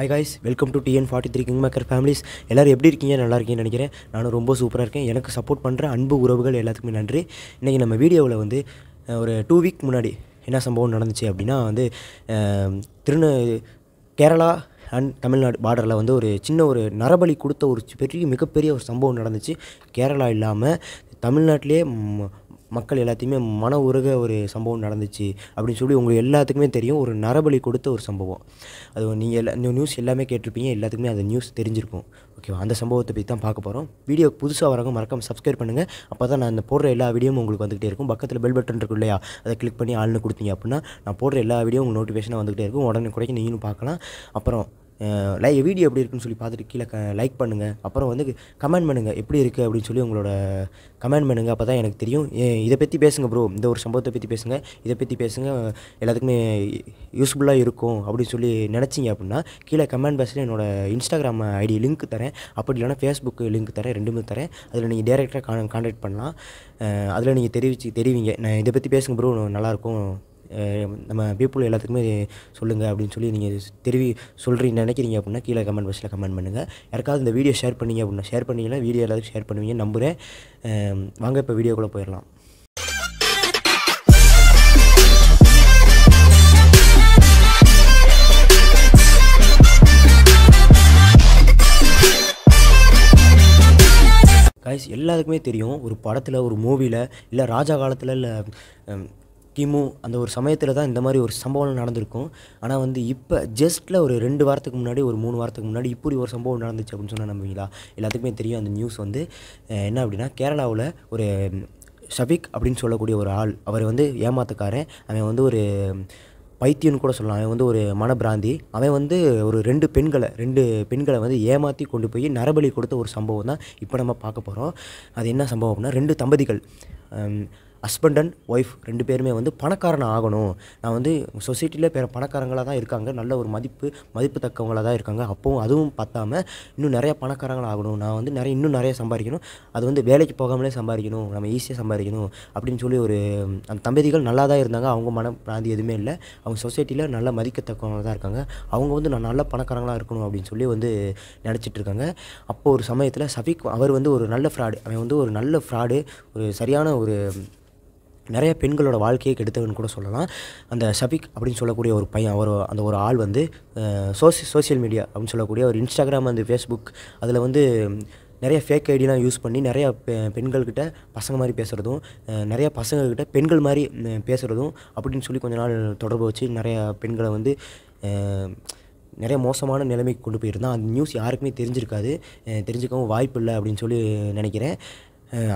hi guys welcome to TN forty three king maker families எல்லோரும் எப்படி இருக்கீங்க நல்லா இருக்கீங்கன்னு நினைக்கிறேன் நானும் ரொம்ப சூப்பராக இருக்கேன் எனக்கு சப்போர்ட் பண்ணுற அன்பு உறவுகள் எல்லாத்துக்குமே நன்றி இன்றைக்கி நம்ம வீடியோவில் வந்து ஒரு டூ வீக் முன்னாடி என்ன சம்பவம் நடந்துச்சு அப்படின்னா வந்து திருநு கேரளா அண்ட் தமிழ்நாடு பார்டரில் வந்து ஒரு சின்ன ஒரு நரபலி கொடுத்த ஒரு பெரிய மிகப்பெரிய ஒரு சம்பவம் நடந்துச்சு கேரளா இல்லாமல் தமிழ்நாட்டிலே மக்கள் எல்லாத்தையுமே மன உருக ஒரு சம்பவம் நடந்துச்சு அப்படின்னு சொல்லி உங்களுக்கு எல்லாத்துக்குமே தெரியும் ஒரு நரபலி கொடுத்த ஒரு சம்பவம் அது நீங்கள் எல்லா நியூஸ் எல்லாமே கேட்டிருப்பீங்க எல்லாத்துக்குமே அந்த நியூஸ் தெரிஞ்சிருக்கும் ஓகேவா அந்த சம்பவத்தை பற்றி தான் பார்க்க போகிறோம் வீடியோ புதுசாக வரவங்க மறக்காமல் சப்ஸ்கிரைப் பண்ணுங்கள் அப்போ தான் நான் போடுற எல்லா வீடியோவும் உங்களுக்கு வந்துகிட்டே இருக்கும் பக்கத்தில் பெல் பட்டன் இருக்கும் இல்லையா அதை கிளிக் பண்ணி ஆள்னு கொடுத்தீங்க அப்படின்னா நான் போடுற எல்லா வீடியோ உங்களுக்கு நோட்டிஃபிகேஷனாக வந்துகிட்டே இருக்கும் உடனே கூட நீங்களும் பார்க்கலாம் அப்புறம் லை வீடியோ எப்படி இருக்குன்னு சொல்லி பார்த்துட்டு கீழே க லைக் பண்ணுங்கள் அப்புறம் வந்து கமெண்ட் பண்ணுங்கள் எப்படி இருக்குது அப்படின்னு சொல்லி உங்களோட கமெண்ட் பண்ணுங்கள் அப்போ தான் எனக்கு தெரியும் இதை பற்றி பேசுங்க ப்ரோ இந்த ஒரு சம்பவத்தை பற்றி பேசுங்க இதை பற்றி பேசுங்க எல்லாத்துக்குமே யூஸ்ஃபுல்லாக இருக்கும் அப்படின்னு சொல்லி நினச்சிங்க அப்படின்னா கீழே கமெண்ட் பாக்ஸில் என்னோடய இன்ஸ்டாகிராம் ஐடி லிங்க் தரேன் அப்படி இல்லைனா ஃபேஸ்புக்கு லிங்க் தரேன் ரெண்டுமே தரேன் அதில் நீங்கள் டேரெக்டாக கான் கான்டாக்ட் பண்ணலாம் அதில் நீங்கள் தெரிவிச்சு தெரிவிங்க நான் இதை பற்றி பேசுங்க ப்ரோ நல்லாயிருக்கும் நம்ம பீப்புள் எல்லாத்துக்குமே சொல்லுங்கள் அப்படின்னு சொல்லி நீங்கள் தெரிவி சொல்கிறீங்க நினைக்கிறீங்க அப்படின்னா கீழே கமெண்ட் பாக்ஸில் கமெண்ட் பண்ணுங்கள் யாருக்காவது இந்த வீடியோ ஷேர் பண்ணிங்க அப்படின்னா ஷேர் பண்ணிங்கன்னா வீடியோ எல்லாத்துக்கும் ஷேர் பண்ணுவீங்க நம்புகிறேன் வாங்க இப்போ வீடியோக்குள்ளே போயிடலாம் காய்ஸ் எல்லாத்துக்குமே தெரியும் ஒரு படத்தில் ஒரு மூவியில் இல்லை ராஜா காலத்தில் இல்லை கிமு அந்த ஒரு சமயத்தில் தான் இந்த மாதிரி ஒரு சம்பவம் நடந்திருக்கும் ஆனால் வந்து இப்போ ஜஸ்ட்டில் ஒரு ரெண்டு வாரத்துக்கு முன்னாடி ஒரு மூணு வாரத்துக்கு முன்னாடி இப்படி ஒரு சம்பவம் நடந்துச்சு அப்படின்னு சொன்னால் நம்புவீங்களா எல்லாத்துக்குமே தெரியும் அந்த நியூஸ் வந்து என்ன அப்படின்னா கேரளாவில் ஒரு ஷபிக் அப்படின்னு சொல்லக்கூடிய ஒரு ஆள் அவர் வந்து ஏமாத்துக்காரன் அவன் வந்து ஒரு பைத்தியம்னு கூட சொல்லலாம் அவன் வந்து ஒரு மனப்பிராந்தி அவன் வந்து ஒரு ரெண்டு பெண்களை ரெண்டு பெண்களை வந்து ஏமாற்றி கொண்டு போய் நரபலி கொடுத்த ஒரு சம்பவம் தான் இப்போ நம்ம பார்க்க போகிறோம் அது என்ன சம்பவம் அப்படின்னா ரெண்டு தம்பதிகள் ஹஸ்பண்ட் அண்ட் ஒய்ஃப் ரெண்டு பேருமே வந்து பணக்காரன் ஆகணும் நான் வந்து சொசைட்டியில் பேர் பணக்காரங்களாக தான் இருக்காங்க நல்ல ஒரு மதிப்பு மதிப்பு தக்கவங்களாக தான் இருக்காங்க அப்போவும் அதுவும் பார்த்தாம இன்னும் நிறைய பணக்காரங்களாக ஆகணும் நான் வந்து நிறைய இன்னும் நிறைய சம்பாதிக்கணும் அது வந்து வேலைக்கு போகாமலே சம்பாதிக்கணும் நம்ம ஈஸியாக சம்பாதிக்கணும் அப்படின்னு சொல்லி ஒரு அந்த தம்பதிகள் நல்லா தான் இருந்தாங்க அவங்க மன பிராந்தி எதுவுமே இல்லை அவங்க சொசைட்டியில் நல்லா மதிக்கத்தக்கவங்க தான் இருக்காங்க அவங்க வந்து நான் நல்ல பணக்காரங்களாக இருக்கணும் அப்படின்னு சொல்லி வந்து நினச்சிட்டு இருக்காங்க அப்போது ஒரு சமயத்தில் சஃபிக் அவர் வந்து ஒரு நல்ல ஃப்ராடு அவன் வந்து ஒரு நல்ல ஃப்ராடு ஒரு சரியான ஒரு நிறைய பெண்களோட வாழ்க்கையை கெடுத்தவன் கூட சொல்லலாம் அந்த ஷபிக் அப்படின்னு சொல்லக்கூடிய ஒரு பையன் அவர் அந்த ஒரு ஆள் வந்து சோசி சோசியல் மீடியா அப்படின்னு சொல்லக்கூடிய ஒரு இன்ஸ்டாகிராம் அந்த ஃபேஸ்புக் அதில் வந்து நிறைய ஃபேக் ஐடியெலாம் யூஸ் பண்ணி நிறைய பெண்கள்கிட்ட பசங்க மாதிரி பேசுகிறதும் நிறைய பசங்கள்கிட்ட பெண்கள் மாதிரி பேசுகிறதும் அப்படின்னு சொல்லி கொஞ்ச நாள் தொடர்பு வச்சு நிறையா பெண்களை வந்து நிறைய மோசமான நிலைமைக்கு கொண்டு போயிருந்தான் அந்த நியூஸ் யாருக்குமே தெரிஞ்சிருக்காது தெரிஞ்சுக்கவும் வாய்ப்பு இல்லை அப்படின்னு சொல்லி நினைக்கிறேன்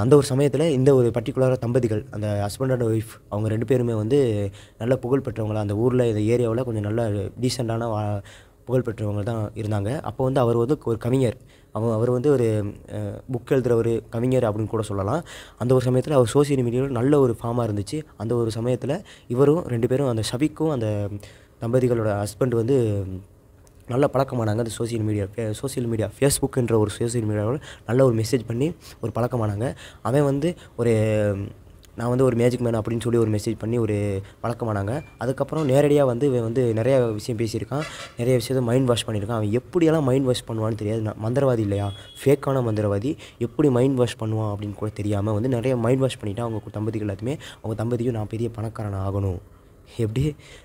அந்த ஒரு சமயத்தில் இந்த ஒரு பர்டிகுலராக தம்பதிகள் அந்த ஹஸ்பண்ட் அண்ட் ஒய்ஃப் அவங்க ரெண்டு பேருமே வந்து நல்ல புகழ் பெற்றவங்களா அந்த ஊரில் இந்த ஏரியாவில் கொஞ்சம் நல்ல டீசெண்டான வா புகழ் பெற்றவங்க தான் இருந்தாங்க அப்போ வந்து அவர் வந்து ஒரு கவிஞர் அவங்க அவர் வந்து ஒரு புக் எழுதுகிற ஒரு கவிஞர் அப்படின்னு கூட சொல்லலாம் அந்த ஒரு சமயத்தில் அவர் சோசியல் மீடியாவில் நல்ல ஒரு ஃபார்மாக இருந்துச்சு அந்த ஒரு சமயத்தில் இவரும் ரெண்டு பேரும் அந்த ஷபிக்கும் அந்த தம்பதிகளோட ஹஸ்பண்ட் வந்து நல்ல பழக்கமானாங்க அந்த சோசியல் மீடியா சோசியல் மீடியா ஃபேஸ்புக்குன்ற ஒரு சோசியல் மீடியாவில் நல்ல ஒரு மெசேஜ் பண்ணி ஒரு பழக்கமானாங்க அவன் வந்து ஒரு நான் வந்து ஒரு மேஜிக் மேன் அப்படின்னு சொல்லி ஒரு மெசேஜ் பண்ணி ஒரு பழக்கமானாங்க அதுக்கப்புறம் நேரடியாக வந்து இவன் வந்து நிறையா விஷயம் பேசியிருக்கான் நிறைய விஷயத்த மைண்ட் வாஷ் பண்ணியிருக்கான் அவன் எப்படியெல்லாம் மைண்ட் வாஷ் பண்ணுவான்னு தெரியாது நான் மந்திரவாதி இல்லையா ஃபேக்கான மந்திரவாதி எப்படி மைண்ட் வாஷ் பண்ணுவான் அப்படின்னு கூட தெரியாமல் வந்து நிறைய மைண்ட் வாஷ் பண்ணிவிட்டு அவங்க தம்பதிகள் எல்லாத்துமே அவங்க தம்பதியும் நான் பெரிய பணக்காரன் ஆகணும் எப்படி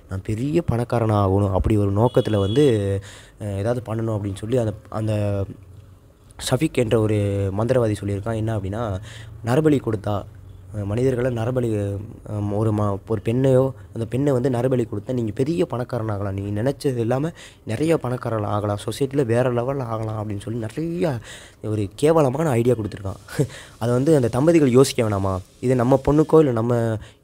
நான் பெரிய பணக்காரனாக ஆகணும் அப்படி ஒரு நோக்கத்தில் வந்து ஏதாவது பண்ணணும் அப்படின்னு சொல்லி அந்த அந்த ஷஃபிக் என்ற ஒரு மந்திரவாதி சொல்லியிருக்கான் என்ன அப்படின்னா நரபலி கொடுத்தா மனிதர்களை நரபலி ஒரு மா ஒரு பெண்ணையோ அந்த பெண்ணை வந்து நரபலி கொடுத்தா நீங்கள் பெரிய பணக்காரன் ஆகலாம் நீங்கள் நினச்சது இல்லாமல் நிறைய பணக்காரன் ஆகலாம் சொசைட்டியில் வேறு லெவலில் ஆகலாம் அப்படின்னு சொல்லி நிறையா ஒரு கேவலமான ஐடியா கொடுத்துருக்கான் அதை வந்து அந்த தம்பதிகள் யோசிக்க வேணாமா இது நம்ம பொண்ணுக்கோ இல்லை நம்ம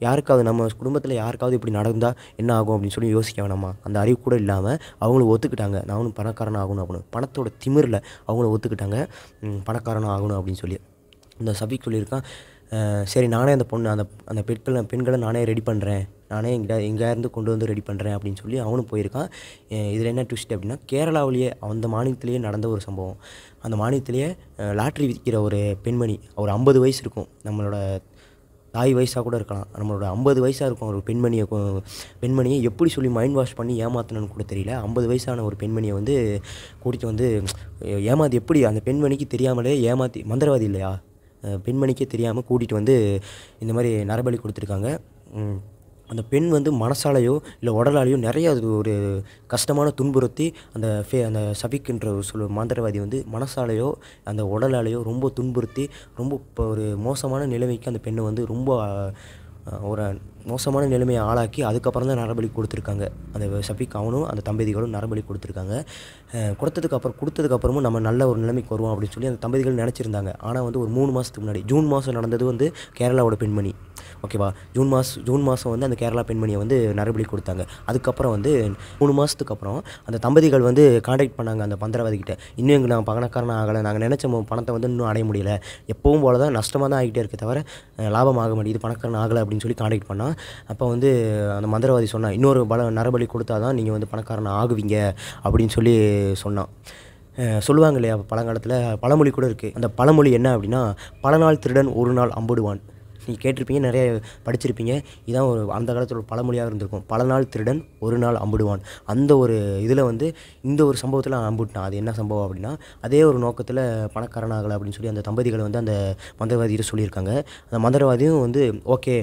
யாருக்காவது நம்ம குடும்பத்தில் யாருக்காவது இப்படி நடந்தால் என்ன ஆகும் அப்படின்னு சொல்லி யோசிக்க வேணாமா அந்த அறிவு கூட இல்லாமல் அவங்களும் ஒத்துக்கிட்டாங்க நானும் பணக்காரன் ஆகணும் அப்படின்னு பணத்தோட திமிரில் அவங்களும் ஒத்துக்கிட்டாங்க பணக்காரன் ஆகணும் அப்படின்னு சொல்லி இந்த சபிக் சொல்லியிருக்கான் சரி நானே அந்த பொண்ணு அந்த அந்த பெண்களை பெண்களை நானே ரெடி பண்ணுறேன் நானே எங்கே எங்கேயிருந்து கொண்டு வந்து ரெடி பண்ணுறேன் அப்படின்னு சொல்லி அவனும் போயிருக்கான் இதில் என்ன ட்விஸ்ட் அப்படின்னா கேரளாவிலேயே அந்த மாநிலத்திலேயே நடந்த ஒரு சம்பவம் அந்த மாநிலத்திலேயே லாட்ரி விற்கிற ஒரு பெண்மணி ஒரு ஐம்பது வயசு இருக்கும் நம்மளோட தாய் வயசாக கூட இருக்கலாம் நம்மளோட ஐம்பது வயசாக இருக்கும் ஒரு பெண்மணியை பெண்மணியை எப்படி சொல்லி மைண்ட் வாஷ் பண்ணி ஏமாத்தணும்னு கூட தெரியல ஐம்பது வயசான ஒரு பெண்மணியை வந்து கூட்டிகிட்டு வந்து ஏமாத்தி எப்படி அந்த பெண்மணிக்கு தெரியாமலே ஏமாற்றி மந்திரவாதி இல்லையா பெண்மணிக்கே தெரியாமல் கூட்டிகிட்டு வந்து இந்த மாதிரி நரபலி கொடுத்துருக்காங்க அந்த பெண் வந்து மனசாலையோ இல்லை உடலாலையோ நிறைய அது ஒரு கஷ்டமான துன்புறுத்தி அந்த ஃபே அந்த சபிக்குன்ற சொல் மாந்திரவாதி வந்து மனசாலையோ அந்த உடலாலையோ ரொம்ப துன்புறுத்தி ரொம்ப இப்போ ஒரு மோசமான நிலைமைக்கு அந்த பெண்ணை வந்து ரொம்ப ஒரு மோசமான நிலைமையை ஆளாக்கி அதுக்கப்புறம் தான் நரபலி கொடுத்துருக்காங்க அந்த சபிக் அவனும் அந்த தம்பதிகளும் நரபலி கொடுத்துருக்காங்க கொடுத்ததுக்கு அப்புறம் கொடுத்ததுக்கப்புறமும் நம்ம நல்ல ஒரு நிலைமைக்கு வருவோம் அப்படின்னு சொல்லி அந்த தம்பதிகள் நினச்சிருந்தாங்க ஆனால் வந்து ஒரு மூணு மாதத்துக்கு முன்னாடி ஜூன் மாதம் நடந்தது வந்து கேரளாவோட பெண்மணி ஓகேவா ஜூன் மாதம் ஜூன் மாதம் வந்து அந்த கேரளா பெண்மணியை வந்து நரபலி கொடுத்தாங்க அதுக்கப்புறம் வந்து மூணு மாதத்துக்கு அப்புறம் அந்த தம்பதிகள் வந்து காண்டாக்ட் பண்ணாங்க அந்த பந்தரவாதிக்கிட்ட இன்னும் எங்கள் நாங்கள் பணக்காரன் ஆகலை நாங்கள் நினச்ச பணத்தை வந்து இன்னும் அடைய முடியல எப்பவும் போல தான் நஷ்டமாக தான் ஆகிட்டே இருக்க தவிர லாபம் ஆக மாட்டேங்குது பணக்காரன் ஆகலை அப்படின்னு சொல்லி காண்டாக்ட் பண்ணால் அப்போ வந்து அந்த மந்திரவாதி சொன்னான் இன்னொரு பல நரபலி கொடுத்தா தான் நீங்கள் வந்து பணக்காரன் ஆகுவீங்க அப்படின்னு சொல்லி சொன்னான் சொல்லுவாங்க இல்லையா பழங்காலத்தில் பழமொழி கூட இருக்குது அந்த பழமொழி என்ன அப்படின்னா பல நாள் திருடன் ஒரு நாள் அம்புடுவான் நீங்கள் கேட்டிருப்பீங்க நிறைய படிச்சிருப்பீங்க இதான் ஒரு அந்த காலத்தில் ஒரு பழமொழியாக இருந்திருக்கும் பல நாள் திருடன் ஒரு நாள் அம்பிடுவான் அந்த ஒரு இதில் வந்து இந்த ஒரு சம்பவத்தில் அம்பிட்டான் அது என்ன சம்பவம் அப்படின்னா அதே ஒரு நோக்கத்தில் பணக்காரனாகலை அப்படின்னு சொல்லி அந்த தம்பதிகளை வந்து அந்த மந்திரவாதிகிட்ட சொல்லியிருக்காங்க அந்த மந்திரவாதியும் வந்து ஓகே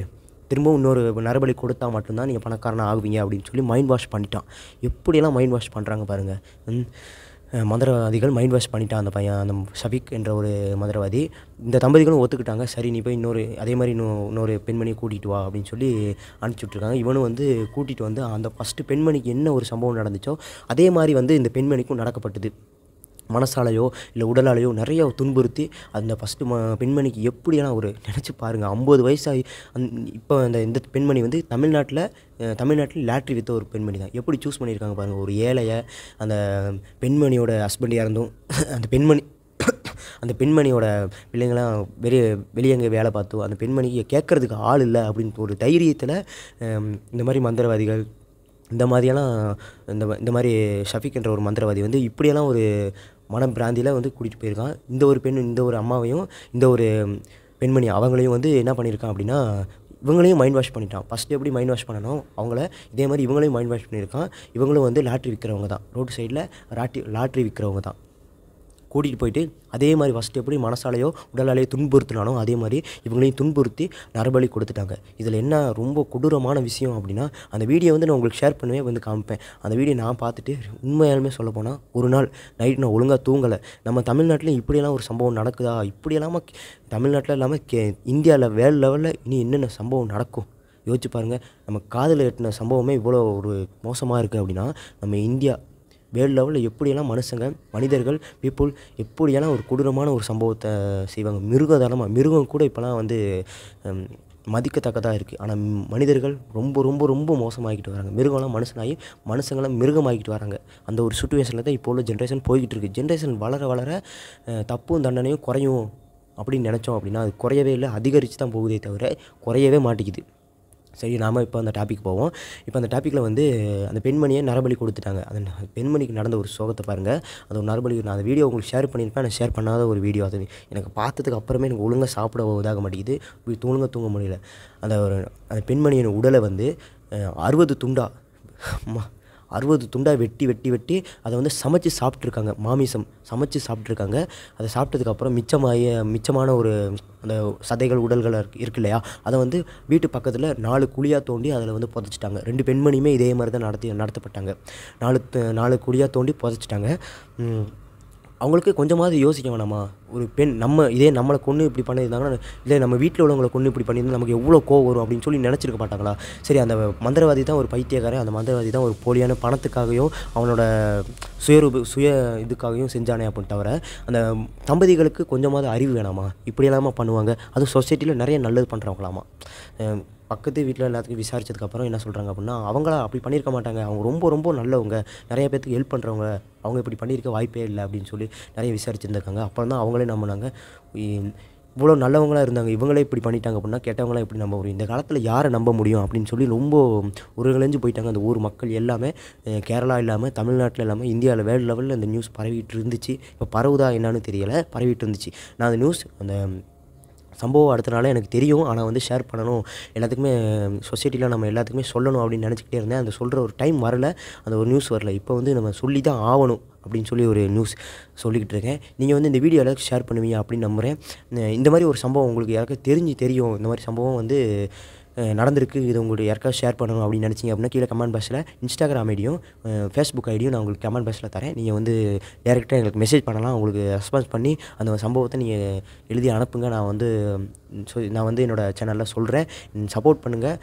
திரும்பவும் இன்னொரு நரபலி கொடுத்தா மட்டும்தான் நீங்கள் பணக்காரனாக ஆகுவீங்க அப்படின்னு சொல்லி மைண்ட் வாஷ் பண்ணிட்டான் எப்படியெல்லாம் மைண்ட் வாஷ் பண்ணுறாங்க பாருங்கள் மந்திரவாதிகள் மைண்ட் வாஷ் பண்ணிட்டான் அந்த பையன் அந்த ஷபிக் என்ற ஒரு மந்திரவாதி இந்த தம்பதிகளும் ஒத்துக்கிட்டாங்க சரி நீ போய் இன்னொரு அதே மாதிரி இன்னும் இன்னொரு பெண்மணியை கூட்டிகிட்டு வா அப்படின்னு சொல்லி அனுப்பிச்சுட்ருக்காங்க இவனும் வந்து கூட்டிகிட்டு வந்து அந்த ஃபஸ்ட்டு பெண்மணிக்கு என்ன ஒரு சம்பவம் நடந்துச்சோ அதே மாதிரி வந்து இந்த பெண்மணிக்கும் நடக்கப்பட்டது மனசாலையோ இல்லை உடலாலையோ நிறைய துன்புறுத்தி அந்த ஃபஸ்ட்டு ம பெண்மணிக்கு எப்படியெல்லாம் ஒரு நினச்சி பாருங்கள் ஐம்பது வயசாகி அந் இப்போ அந்த இந்த பெண்மணி வந்து தமிழ்நாட்டில் தமிழ்நாட்டில் லாட்ரி வித்த ஒரு பெண்மணி தான் எப்படி சூஸ் பண்ணியிருக்காங்க பாருங்கள் ஒரு ஏழையை அந்த பெண்மணியோட ஹஸ்பண்ட் இறந்தும் அந்த பெண்மணி அந்த பெண்மணியோட பிள்ளைங்களாம் வெளியே வெளியே எங்கே வேலை பார்த்தோம் அந்த பெண்மணிக்கு கேட்குறதுக்கு ஆள் இல்லை அப்படின்னு ஒரு தைரியத்தில் இந்த மாதிரி மந்திரவாதிகள் இந்த மாதிரியெல்லாம் இந்த இந்த மாதிரி ஷஃபிக் என்ற ஒரு மந்திரவாதி வந்து இப்படியெல்லாம் ஒரு மனம் பிராந்தியில் வந்து கூட்டிகிட்டு போயிருக்கான் இந்த ஒரு பெண் இந்த ஒரு அம்மாவையும் இந்த ஒரு பெண்மணி அவங்களையும் வந்து என்ன பண்ணியிருக்கான் அப்படின்னா இவங்களையும் மைண்ட் வாஷ் பண்ணிட்டான் ஃபஸ்ட்டு எப்படி மைண்ட் வாஷ் பண்ணணும் அவங்கள இதே மாதிரி இவங்களையும் மைண்ட் வாஷ் பண்ணியிருக்கான் இவங்களும் வந்து லாட்ரி விற்கிறவங்க தான் ரோடு சைடில் லாட்ரி லாட்ரி விற்கிறவங்க தான் கூட்டிகிட்டு போயிட்டு அதே மாதிரி ஃபஸ்ட்டு எப்படி மனசாலையோ உடலாலேயோ துன்புறுத்தினாலும் அதே மாதிரி இவங்களையும் துன்புறுத்தி நரபலி கொடுத்துட்டாங்க இதில் என்ன ரொம்ப கொடூரமான விஷயம் அப்படின்னா அந்த வீடியோ வந்து நான் உங்களுக்கு ஷேர் பண்ணவே வந்து காமிப்பேன் அந்த வீடியோ நான் பார்த்துட்டு உண்மையாலுமே சொல்லப்போனால் ஒரு நாள் நைட் நான் ஒழுங்காக தூங்கலை நம்ம தமிழ்நாட்டில் இப்படியெல்லாம் ஒரு சம்பவம் நடக்குதா இப்படியெல்லாம தமிழ்நாட்டில் இல்லாமல் கே இந்தியாவில் வேறு லெவலில் இனி என்னென்ன சம்பவம் நடக்கும் யோசிச்சு பாருங்கள் நம்ம காதில் எட்டின சம்பவமே இவ்வளோ ஒரு மோசமாக இருக்குது அப்படின்னா நம்ம இந்தியா வேர்ல்டு லெவலில் எப்படியெல்லாம் மனுஷங்க மனிதர்கள் பீப்புள் எப்படியெல்லாம் ஒரு கொடூரமான ஒரு சம்பவத்தை செய்வாங்க மிருகதனமாக மிருகம் கூட இப்போலாம் வந்து மதிக்கத்தக்கதாக இருக்குது ஆனால் மனிதர்கள் ரொம்ப ரொம்ப ரொம்ப மோசமாகிக்கிட்டு வராங்க மிருகம்லாம் மனுஷனாகி மனுஷங்களாம் மிருகமாகிக்கிட்டு வராங்க அந்த ஒரு சுச்சுவேஷனில் தான் இப்போ உள்ள ஜென்ரேஷன் போய்கிட்டு இருக்குது ஜென்ரேஷன் வளர வளர தப்பும் தண்டனையும் குறையும் அப்படின்னு நினச்சோம் அப்படின்னா அது குறையவே இல்லை அதிகரித்து தான் போகுதே தவிர குறையவே மாட்டேங்குது சரி நாம் இப்போ அந்த டாபிக் போவோம் இப்போ அந்த டாப்பிக்கில் வந்து அந்த பெண்மணியை நரபலி கொடுத்துட்டாங்க அந்த பெண்மணிக்கு நடந்த ஒரு சோகத்தை பாருங்கள் அது ஒரு நரபலி நான் அந்த வீடியோ உங்களுக்கு ஷேர் பண்ணியிருப்பேன் நான் ஷேர் பண்ணாத ஒரு வீடியோ அது எனக்கு பார்த்ததுக்கு அப்புறமே எனக்கு ஒழுங்காக சாப்பிட இதாக மாட்டேங்குது இப்படி தூங்க தூங்க முடியல அந்த ஒரு அந்த பெண்மணியின் உடலை வந்து அறுபது துண்டா அம்மா அறுபது துண்டாக வெட்டி வெட்டி வெட்டி அதை வந்து சமைச்சு சாப்பிட்ருக்காங்க மாமிசம் சமைச்சு சாப்பிட்ருக்காங்க அதை சாப்பிட்டதுக்கப்புறம் மிச்சமாய மிச்சமான ஒரு அந்த சதைகள் உடல்கள் இருக்கு இல்லையா அதை வந்து வீட்டு பக்கத்தில் நாலு குழியாக தோண்டி அதில் வந்து புதைச்சிட்டாங்க ரெண்டு பெண்மணியுமே இதே மாதிரி தான் நடத்தி நடத்தப்பட்டாங்க நாலு நாலு குழியாக தோண்டி புதைச்சிட்டாங்க அவங்களுக்கு கொஞ்சமாவது யோசிக்க வேணாமா ஒரு பெண் நம்ம இதே நம்மளை கொண்டு இப்படி பண்ணியிருந்தாங்கன்னா இல்லை நம்ம வீட்டில் உள்ளவங்களை கொண்டு இப்படி பண்ணியிருந்தா நமக்கு எவ்வளோ கோவம் வரும் அப்படின்னு சொல்லி நினச்சிருக்க மாட்டாங்களா சரி அந்த மந்திரவாதி தான் ஒரு பைத்தியக்காரன் அந்த மந்திரவாதி தான் ஒரு போலியான பணத்துக்காகவும் அவனோட சுயரூப சுய இதுக்காகவும் செஞ்சானே அப்படின்னு தவிர அந்த தம்பதிகளுக்கு கொஞ்சமாவது அறிவு வேணாமா இப்படி பண்ணுவாங்க அதுவும் சொசைட்டியில் நிறைய நல்லது பண்ணுறவங்களாமா பக்கத்து வீட்டில் எல்லாத்துக்கும் விசாரித்ததுக்கப்புறம் என்ன சொல்கிறாங்க அப்படின்னா அவங்களா அப்படி பண்ணியிருக்க மாட்டாங்க அவங்க ரொம்ப ரொம்ப நல்லவங்க நிறைய பேருக்கு ஹெல்ப் பண்ணுறவங்க அவங்க இப்படி பண்ணியிருக்க வாய்ப்பே இல்லை அப்படின்னு சொல்லி நிறைய விசாரிச்சுருந்துருக்காங்க அப்புறம் தான் அவங்களே நம்பினாங்க இவ்வளோ நல்லவங்களாக இருந்தாங்க இவங்களே இப்படி பண்ணிட்டாங்க அப்படின்னா கெட்டவங்களாம் எப்படி நம்ப முடியும் இந்த காலத்தில் யாரை நம்ப முடியும் அப்படின்னு சொல்லி ரொம்ப உருகிழஞ்சு போயிட்டாங்க அந்த ஊர் மக்கள் எல்லாமே கேரளா இல்லாமல் தமிழ்நாட்டில் இல்லாமல் இந்தியாவில் வேர்ல்டு லெவலில் அந்த நியூஸ் பரவிட்டு இருந்துச்சு இப்போ பரவுதா என்னான்னு தெரியலை பரவிட்டு இருந்துச்சு நான் அந்த நியூஸ் அந்த சம்பவம் அடுத்த நாள் எனக்கு தெரியும் ஆனால் வந்து ஷேர் பண்ணணும் எல்லாத்துக்குமே சொசைட்டியில் நம்ம எல்லாத்துக்குமே சொல்லணும் அப்படின்னு நினச்சிக்கிட்டே இருந்தேன் அந்த சொல்கிற ஒரு டைம் வரல அந்த ஒரு நியூஸ் வரல இப்போ வந்து நம்ம சொல்லி தான் ஆகணும் அப்படின்னு சொல்லி ஒரு நியூஸ் சொல்லிக்கிட்டு இருக்கேன் நீங்கள் வந்து இந்த வீடியோவில் ஷேர் பண்ணுவீங்க அப்படின்னு நம்புகிறேன் இந்த மாதிரி ஒரு சம்பவம் உங்களுக்கு யாருக்கும் தெரிஞ்சு தெரியும் இந்த மாதிரி சம்பவம் வந்து நடந்திருக்கு இது உங்களுக்கு யாருக்காவது ஷேர் பண்ணணும் அப்படின்னு நினச்சிங்க அப்படின்னா கீழே கமெண்ட் பாக்ஸில் இன்ஸ்டாகிராம் ஐடியும் ஃபேஸ்புக் ஐடியும் நான் உங்களுக்கு கமெண்ட் பாக்ஸில் தரேன் நீங்கள் வந்து டேரெக்டாக எங்களுக்கு மெசேஜ் பண்ணலாம் உங்களுக்கு ரெஸ்பான்ஸ் பண்ணி அந்த சம்பவத்தை நீங்கள் எழுதி அனுப்புங்க நான் வந்து நான் வந்து என்னோடய சேனலில் சொல்கிறேன் சப்போர்ட் பண்ணுங்கள்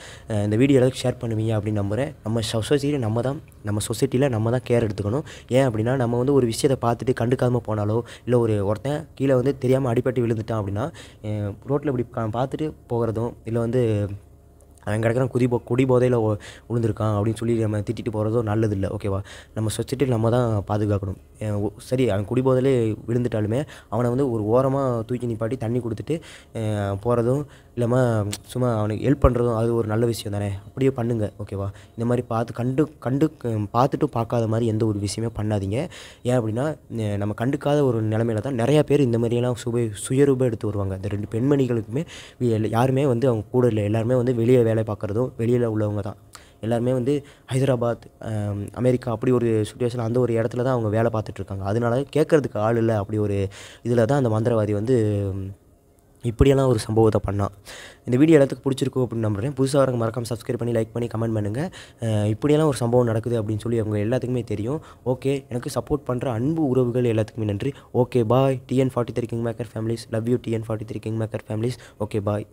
இந்த வீடியோ எதாவது ஷேர் பண்ணுவீங்க அப்படின்னு நம்புகிறேன் நம்ம சொசைட்டியில் நம்ம தான் நம்ம சொசைட்டியில் நம்ம தான் கேர் எடுத்துக்கணும் ஏன் அப்படின்னா நம்ம வந்து ஒரு விஷயத்தை பார்த்துட்டு கண்டுக்காமல் போனாலோ இல்லை ஒரு ஒருத்தன் கீழே வந்து தெரியாமல் அடிப்பட்டு விழுந்துட்டான் அப்படின்னா ரோட்டில் இப்படி பார்த்துட்டு போகிறதும் இல்லை வந்து அவன் கிடக்கிற குதி போ குடி போதையில் விழுந்திருக்கான் அப்படின்னு சொல்லி நம்ம திட்டிட்டு போகிறதோ நல்லது இல்லை ஓகேவா நம்ம சொசைட்டியில் நம்ம தான் பாதுகாக்கணும் சரி அவன் குடி போதையிலே விழுந்துட்டாலுமே அவனை வந்து ஒரு ஓரமாக தூக்கி நிப்பாட்டி தண்ணி கொடுத்துட்டு போகிறதும் இல்லாமல் சும்மா அவனுக்கு ஹெல்ப் பண்ணுறதும் அது ஒரு நல்ல விஷயம் தானே அப்படியே பண்ணுங்கள் ஓகேவா இந்த மாதிரி பார்த்து கண்டு கண்டு பார்த்துட்டு பார்க்காத மாதிரி எந்த ஒரு விஷயமே பண்ணாதீங்க ஏன் அப்படின்னா நம்ம கண்டுக்காத ஒரு நிலமையில தான் நிறையா பேர் இந்த மாதிரியெல்லாம் சுப சுயரூபம் எடுத்து வருவாங்க இந்த ரெண்டு பெண்மணிகளுக்குமே யாருமே வந்து அவங்க கூட இல்லை எல்லாருமே வந்து வெளியே வேலை பார்க்குறதும் வெளியில் உள்ளவங்க தான் எல்லாருமே வந்து ஹைதராபாத் அமெரிக்கா அப்படி ஒரு சுச்சுவேஷன் அந்த ஒரு இடத்துல தான் அவங்க வேலை பார்த்துட்ருக்காங்க அதனால கேட்குறதுக்கு ஆள் இல்லை அப்படி ஒரு இதில் தான் அந்த மந்திரவாதி வந்து இப்படியெல்லாம் ஒரு சம்பவத்தை பண்ணான் இந்த வீடியோ எல்லாத்துக்கு பிடிச்சிருக்கும் அப்படின்னு நம்புறேன் புதுசாக வரவங்க மறக்காமல் சப்ஸ்கிரைப் பண்ணி லைக் பண்ணி கமெண்ட் பண்ணுங்கள் இப்படியெல்லாம் ஒரு சம்பவம் நடக்குது அப்படின்னு சொல்லி அவங்க எல்லாத்துக்குமே தெரியும் ஓகே எனக்கு சப்போர்ட் பண்ணுற அன்பு உறவுகள் எல்லாத்துக்குமே நன்றி okay bye TN forty three king maker families love you TN forty three king maker families okay bye